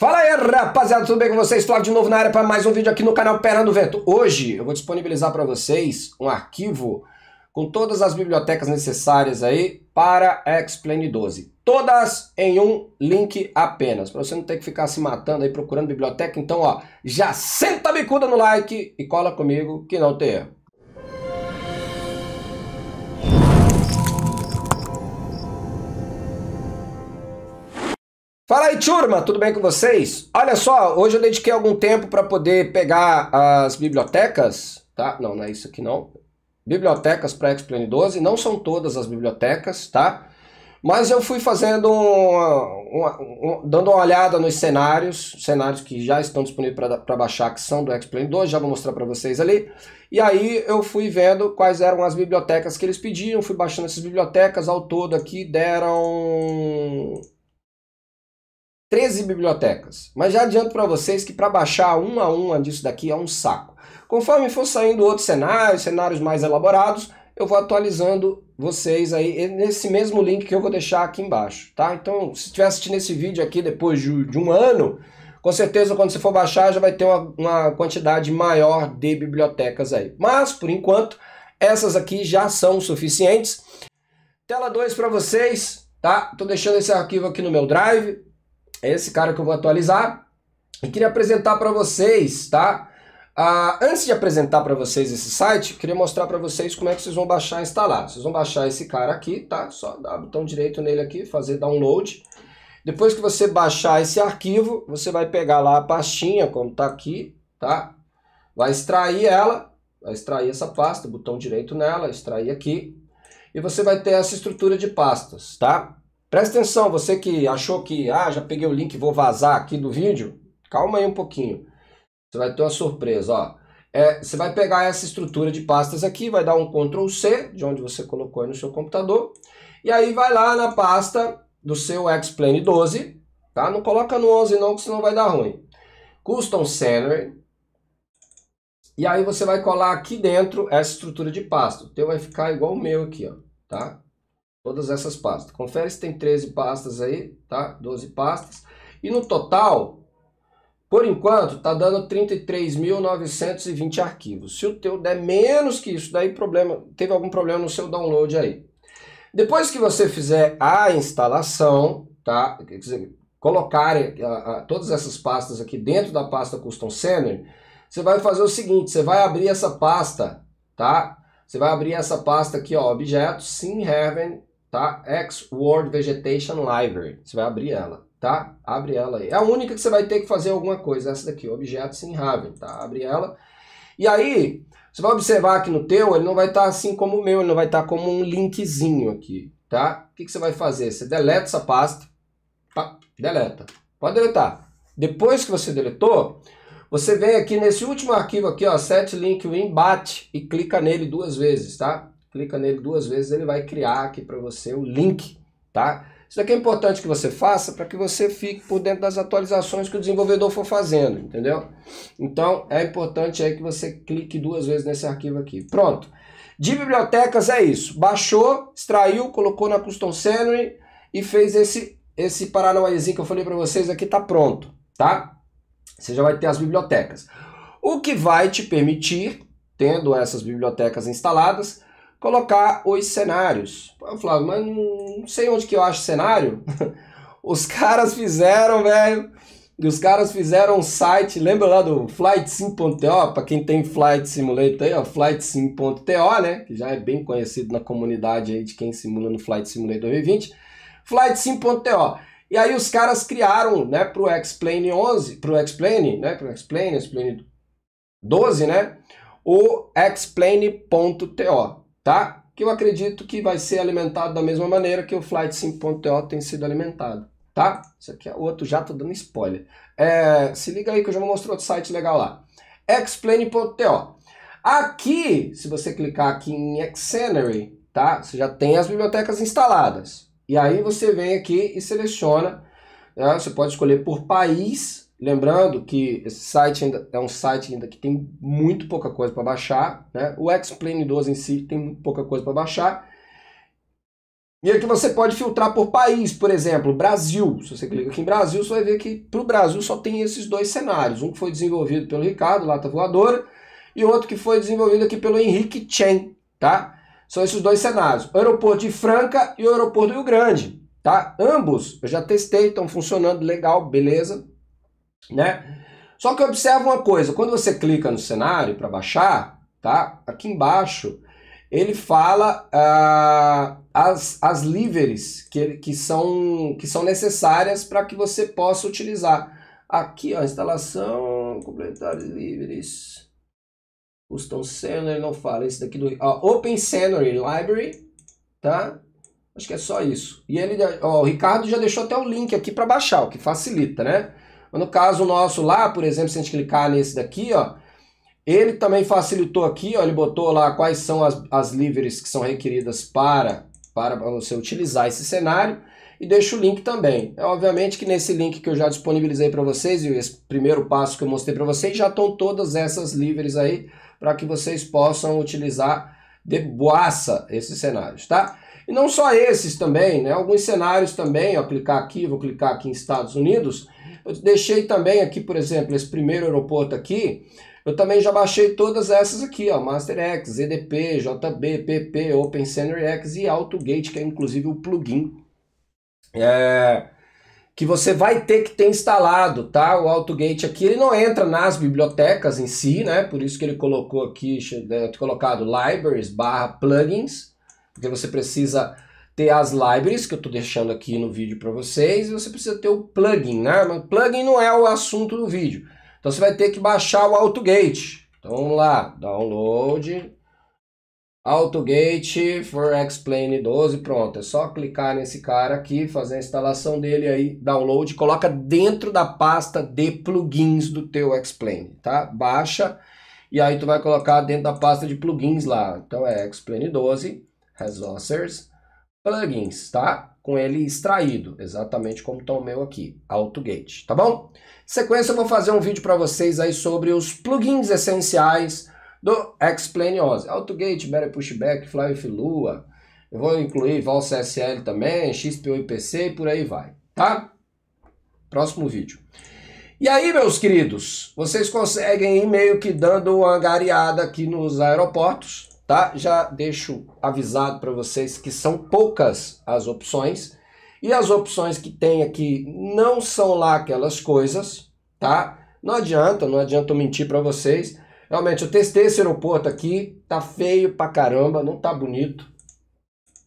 Fala aí, rapaziada, tudo bem com vocês? Estou de novo na área para mais um vídeo aqui no canal Perna do Vento. Hoje eu vou disponibilizar para vocês um arquivo com todas as bibliotecas necessárias aí para a Explain 12. Todas em um link apenas, para você não ter que ficar se matando aí procurando biblioteca. Então, ó, já senta a bicuda no like e cola comigo que não tem erro. Fala aí, turma, tudo bem com vocês? Olha só, hoje eu dediquei algum tempo para poder pegar as bibliotecas, tá? Não, não é isso aqui não. Bibliotecas para Explain 12, não são todas as bibliotecas, tá? Mas eu fui fazendo uma, uma, uma, dando uma olhada nos cenários, cenários que já estão disponíveis para baixar, que são do Explain 12, já vou mostrar para vocês ali. E aí eu fui vendo quais eram as bibliotecas que eles pediam, fui baixando essas bibliotecas, ao todo aqui deram 13 bibliotecas. Mas já adianto para vocês que para baixar uma a uma disso daqui é um saco. Conforme for saindo outros cenários, cenários mais elaborados, eu vou atualizando vocês aí nesse mesmo link que eu vou deixar aqui embaixo, tá? Então, se estiver assistindo esse vídeo aqui depois de, de, um ano, com certeza quando você for baixar já vai ter uma, uma quantidade maior de bibliotecas aí. Mas, por enquanto, essas aqui já são suficientes. Tela 2 para vocês, tá? Tô deixando esse arquivo aqui no meu drive, é esse cara que eu vou atualizar. E queria apresentar para vocês, tá? Ah, antes de apresentar para vocês esse site, queria mostrar para vocês como é que vocês vão baixar e instalar. Vocês vão baixar esse cara aqui, tá? Só dá o botão direito nele aqui, fazer download. Depois que você baixar esse arquivo, você vai pegar lá a pastinha, como tá aqui, tá? Vai extrair ela, vai extrair essa pasta, botão direito nela, extrair aqui. E você vai ter essa estrutura de pastas, tá? Presta atenção, você que achou que, ah, já peguei o link, vou vazar aqui do vídeo, calma aí um pouquinho. Você vai ter uma surpresa, ó. É, você vai pegar essa estrutura de pastas aqui, vai dar um Ctrl C, de onde você colocou aí no seu computador, e aí vai lá na pasta do seu Xplane 12, tá? Não coloca no 11 não, que senão vai dar ruim. Custom Scenery, e aí você vai colar aqui dentro essa estrutura de pasta. O teu vai ficar igual o meu aqui, ó, tá? Todas essas pastas. Confere se tem 13 pastas aí, tá? 12 pastas. E no total, por enquanto, tá dando 33.920 arquivos. Se o teu der menos que isso, daí problema, teve algum problema no seu download aí. Depois que você fizer a instalação, tá? Quer dizer, colocar a, a, todas essas pastas aqui dentro da pasta Custom center você vai fazer o seguinte, você vai abrir essa pasta, tá? Você vai abrir essa pasta aqui, ó, objetos, heaven tá? X Word Vegetation Library. Você vai abrir ela, tá? Abre ela aí. É a única que você vai ter que fazer alguma coisa, essa daqui, objetos em Raven, tá? Abre ela. E aí, você vai observar que no teu, ele não vai estar tá assim como o meu, ele não vai estar tá como um linkzinho aqui, tá? O que, que você vai fazer? Você deleta essa pasta, pá, deleta. Pode deletar. Depois que você deletou, você vem aqui nesse último arquivo aqui, ó, set link o embate e clica nele duas vezes, tá? clica nele duas vezes, ele vai criar aqui para você o link, tá? Isso aqui é importante que você faça para que você fique por dentro das atualizações que o desenvolvedor for fazendo, entendeu? Então, é importante aí que você clique duas vezes nesse arquivo aqui. Pronto. De bibliotecas é isso. Baixou, extraiu, colocou na Custom Scenery e fez esse, esse paranauêzinho que eu falei para vocês aqui, tá pronto, tá? Você já vai ter as bibliotecas. O que vai te permitir, tendo essas bibliotecas instaladas, colocar os cenários. Eu falava, mas não, sei onde que eu acho cenário. os caras fizeram, velho. Os caras fizeram um site, lembra lá do flightsim.to, para quem tem Flight Simulator aí, ó, flightsim.to, né, que já é bem conhecido na comunidade aí de quem simula no Flight Simulator 2020, flightsim.to. E aí os caras criaram, né, pro Explain 11, pro Explain, né, pro Explain, Explain 12, né, o explain.to tá? Que eu acredito que vai ser alimentado da mesma maneira que o Flight 5.0 tem sido alimentado, tá? Isso aqui é outro, já tô dando spoiler. É, se liga aí que eu já vou mostrar outro site legal lá. Explain.to. Aqui, se você clicar aqui em Excenery, tá? Você já tem as bibliotecas instaladas. E aí você vem aqui e seleciona, né? você pode escolher por país, Lembrando que esse site ainda é um site ainda que tem muito pouca coisa para baixar, né? O Explain 12 em si tem pouca coisa para baixar. E aqui é você pode filtrar por país, por exemplo, Brasil. Se você clica aqui em Brasil, você vai ver que para o Brasil só tem esses dois cenários. Um que foi desenvolvido pelo Ricardo, Lata Voadora, e outro que foi desenvolvido aqui pelo Henrique Chen, tá? São esses dois cenários. O aeroporto de Franca e o aeroporto do Rio Grande, tá? Ambos eu já testei, estão funcionando legal, beleza né? Só que observa uma coisa, quando você clica no cenário para baixar, tá? Aqui embaixo ele fala ah, as, as livres que, que, são, que são necessárias para que você possa utilizar. Aqui, ó, instalação, completar livres, custom scenery, não fala, esse daqui do... Ó, Open Scenery Library, tá? Acho que é só isso. E ele, ó, o Ricardo já deixou até o link aqui para baixar, o que facilita, né? Mas no caso nosso lá, por exemplo, se a gente clicar nesse daqui, ó, ele também facilitou aqui, ó, ele botou lá quais são as, as livres que são requeridas para, para você utilizar esse cenário e deixo o link também. É obviamente que nesse link que eu já disponibilizei para vocês e esse primeiro passo que eu mostrei para vocês já estão todas essas livres aí para que vocês possam utilizar de boaça esses cenários, tá? E não só esses também, né? Alguns cenários também, ó, clicar aqui, vou clicar aqui em Estados Unidos, eu deixei também aqui, por exemplo, esse primeiro aeroporto aqui, eu também já baixei todas essas aqui, ó, MasterX, EDP, JB, PP, OpenSceneryX e AutoGate, que é inclusive o plugin é, que você vai ter que ter instalado, tá? O AutoGate aqui, ele não entra nas bibliotecas em si, né? Por isso que ele colocou aqui, é, colocado libraries barra plugins, porque você precisa ter as libraries que eu estou deixando aqui no vídeo para vocês, e você precisa ter o plugin, né? Mas plugin não é o assunto do vídeo. Então você vai ter que baixar o AutoGate. Então vamos lá, download AutoGate for Explain 12, pronto. É só clicar nesse cara aqui, fazer a instalação dele aí, download, coloca dentro da pasta de plugins do teu Explain, tá? Baixa e aí tu vai colocar dentro da pasta de plugins lá. Então é Explain 12 Resources plugins, tá? Com ele extraído, exatamente como está o meu aqui, AutoGate, tá bom? sequência eu vou fazer um vídeo para vocês aí sobre os plugins essenciais do Explain 11. AutoGate, Better Pushback, Fly Lua, eu vou incluir Val CSL também, XPO IPC e por aí vai, tá? Próximo vídeo. E aí, meus queridos, vocês conseguem ir meio que dando uma angariada aqui nos aeroportos, tá? Já deixo avisado para vocês que são poucas as opções e as opções que tem aqui não são lá aquelas coisas, tá? Não adianta, não adianta eu mentir para vocês. Realmente, eu testei esse aeroporto aqui, tá feio pra caramba, não tá bonito,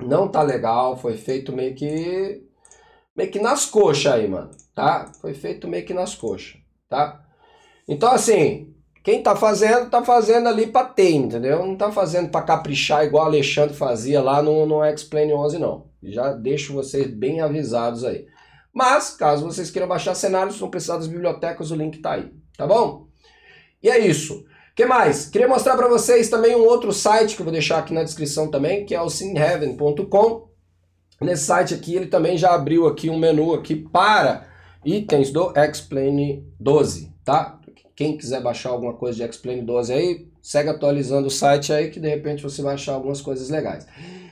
não tá legal, foi feito meio que meio que nas coxas aí, mano, tá? Foi feito meio que nas coxas, tá? Então, assim, quem está fazendo, está fazendo ali para ter, entendeu? Não está fazendo para caprichar igual Alexandre fazia lá no, no X-Plane 11, não. Já deixo vocês bem avisados aí. Mas, caso vocês queiram baixar cenários, não precisar das bibliotecas, o link está aí, tá bom? E é isso. O que mais? Queria mostrar para vocês também um outro site que eu vou deixar aqui na descrição também, que é o sinheaven.com. Nesse site aqui, ele também já abriu aqui um menu aqui para itens do X-Plane 12, tá? Quem quiser baixar alguma coisa de X-Plane 12 aí, segue atualizando o site aí que de repente você vai achar algumas coisas legais.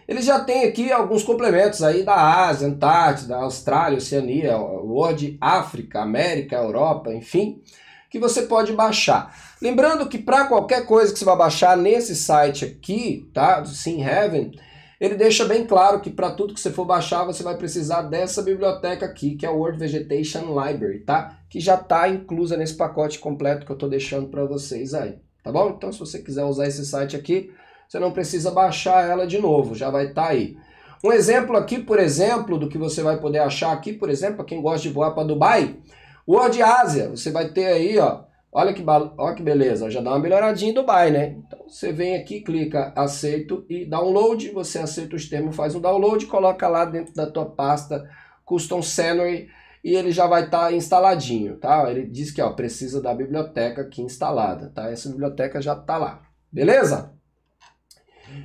Ele já tem aqui alguns complementos aí da Ásia, Antártida, Austrália, Oceania, World, África, América, Europa, enfim, que você pode baixar. Lembrando que para qualquer coisa que você vai baixar nesse site aqui, tá, do Sim Heaven, ele deixa bem claro que para tudo que você for baixar, você vai precisar dessa biblioteca aqui, que é o Word Vegetation Library, tá? Que já está inclusa nesse pacote completo que eu estou deixando para vocês aí, tá bom? Então, se você quiser usar esse site aqui, você não precisa baixar ela de novo, já vai estar tá aí. Um exemplo aqui, por exemplo, do que você vai poder achar aqui, por exemplo, para quem gosta de voar para Dubai, Word Asia, você vai ter aí, ó, Olha que, olha que beleza, já dá uma melhoradinha em Dubai, né? Então você vem aqui, clica aceito e download, você aceita os termos, faz um download, coloca lá dentro da tua pasta custom scenery e ele já vai estar tá instaladinho, tá? Ele diz que ó, precisa da biblioteca aqui instalada, tá? Essa biblioteca já está lá, beleza?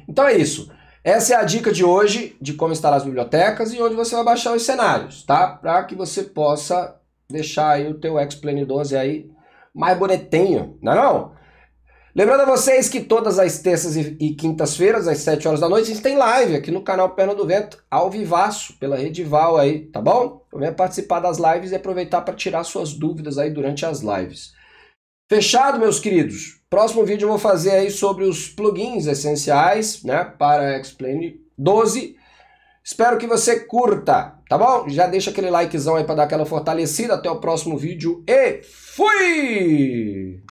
Então é isso. Essa é a dica de hoje de como instalar as bibliotecas e onde você vai baixar os cenários, tá? Para que você possa deixar aí o teu Xplane 12 aí mais bonitinho, não é não? Lembrando a vocês que todas as terças e quintas-feiras, às 7 horas da noite, a gente tem live aqui no canal Perna do Vento, ao vivaço, pela Rede Val aí, tá bom? Eu venho participar das lives e aproveitar para tirar suas dúvidas aí durante as lives. Fechado, meus queridos? Próximo vídeo eu vou fazer aí sobre os plugins essenciais, né, para Explain 12 Espero que você curta, tá bom? Já deixa aquele likezão aí para dar aquela fortalecida. Até o próximo vídeo e fui!